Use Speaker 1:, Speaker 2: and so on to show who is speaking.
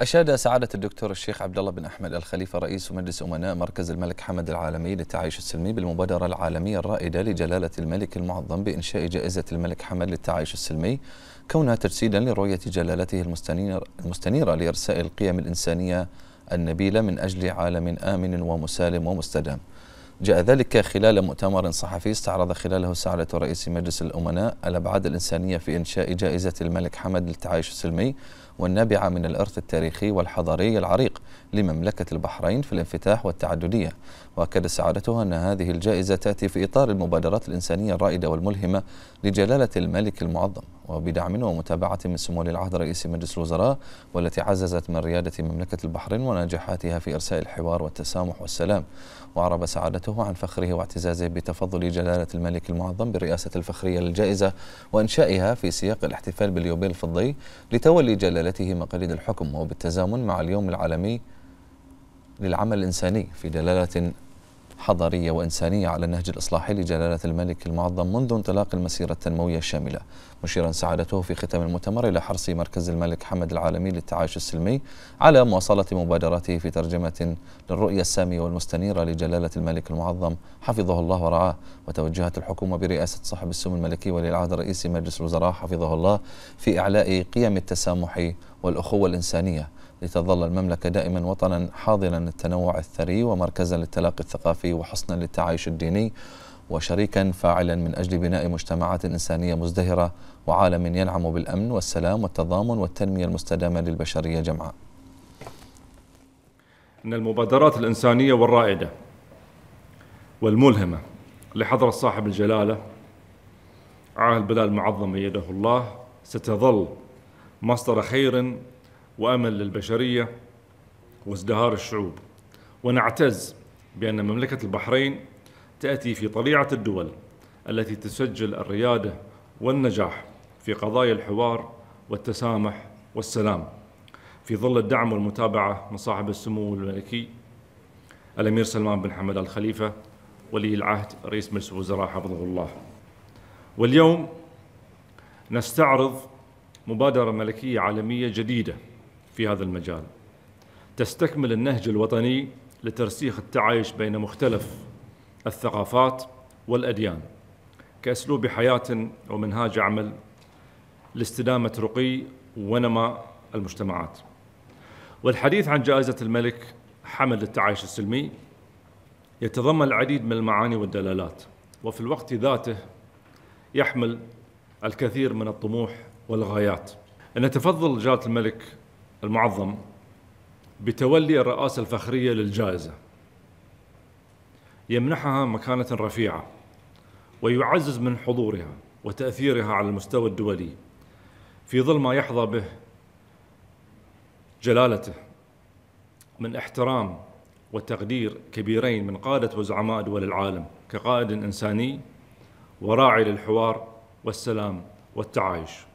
Speaker 1: أشاد سعادة الدكتور الشيخ عبد الله بن أحمد الخليفة رئيس مجلس أمناء مركز الملك حمد العالمي للتعايش السلمي بالمبادرة العالمية الرائدة لجلالة الملك المعظم بإنشاء جائزة الملك حمد للتعايش السلمي كونها تجسيدا لرؤية جلالته المستنيرة لإرساء القيم الإنسانية النبيلة من أجل عالم آمن ومسالم ومستدام جاء ذلك خلال مؤتمر صحفي استعرض خلاله سعادة رئيس مجلس الأمناء الأبعاد الإنسانية في إنشاء جائزة الملك حمد للتعايش السلمي والنابعة من الإرث التاريخي والحضاري العريق لمملكة البحرين في الانفتاح والتعددية وأكد سعادته أن هذه الجائزة تأتي في إطار المبادرات الإنسانية الرائدة والملهمة لجلالة الملك المعظم وبدعم ومتابعة من سمو العهد رئيس مجلس الوزراء والتي عززت من ريادة مملكة البحرين ونجاحاتها في إرساء الحوار والتسامح والسلام وعرب سعادته عن فخره واعتزازه بتفضل جلالة الملك المعظم بالرئاسة الفخرية للجائزة وإنشائها في سياق الاحتفال باليوبيل الفضي لتولي جلالة دلالته مقاليد الحكم وبالتزامن مع اليوم العالمي للعمل الإنساني في دلالة حضارية وإنسانية على النهج الإصلاحي لجلالة الملك المعظم منذ انطلاق المسيرة التنموية الشاملة مشيرا سعادته في ختام المؤتمر إلى حرص مركز الملك حمد العالمي للتعايش السلمي على مواصلة مبادراته في ترجمة للرؤية السامية والمستنيرة لجلالة الملك المعظم حفظه الله ورعاه وتوجهت الحكومة برئاسة صاحب السمو الملكي ولي العهد رئيس مجلس الوزراء حفظه الله في إعلاء قيم التسامح والأخوة الإنسانية لتظل المملكة دائما وطنا حاضنا للتنوع الثري ومركزا للتلاقي الثقافي وحصنا للتعايش الديني وشريكا فاعلا من أجل بناء مجتمعات إنسانية مزدهرة وعالم ينعم بالأمن والسلام والتضامن والتنمية المستدامة للبشرية جمعاء
Speaker 2: ان المبادرات الإنسانية والرائدة والملهمة لحضرة صاحب الجلالة عاهل بلال المعظم أيده الله ستظل مصدر خير وامل للبشريه وازدهار الشعوب ونعتز بان مملكه البحرين تاتي في طليعه الدول التي تسجل الرياده والنجاح في قضايا الحوار والتسامح والسلام في ظل الدعم والمتابعه من صاحب السمو الملكي الامير سلمان بن حمد ال خليفه ولي العهد رئيس مجلس الوزراء حفظه الله واليوم نستعرض مبادرة ملكية عالمية جديدة في هذا المجال تستكمل النهج الوطني لترسيخ التعايش بين مختلف الثقافات والأديان كأسلوب حياة ومنهاج عمل لاستدامة رقي ونمى المجتمعات والحديث عن جائزة الملك حمل للتعايش السلمي يتضمن العديد من المعاني والدلالات وفي الوقت ذاته يحمل الكثير من الطموح والغايات أن تفضل جلالة الملك المعظم بتولي الرئاسة الفخرية للجائزة يمنحها مكانة رفيعة ويعزز من حضورها وتأثيرها على المستوى الدولي في ظل ما يحظى به جلالته من احترام وتقدير كبيرين من قادة وزعماء دول العالم كقائد إنساني وراعي للحوار والسلام والتعايش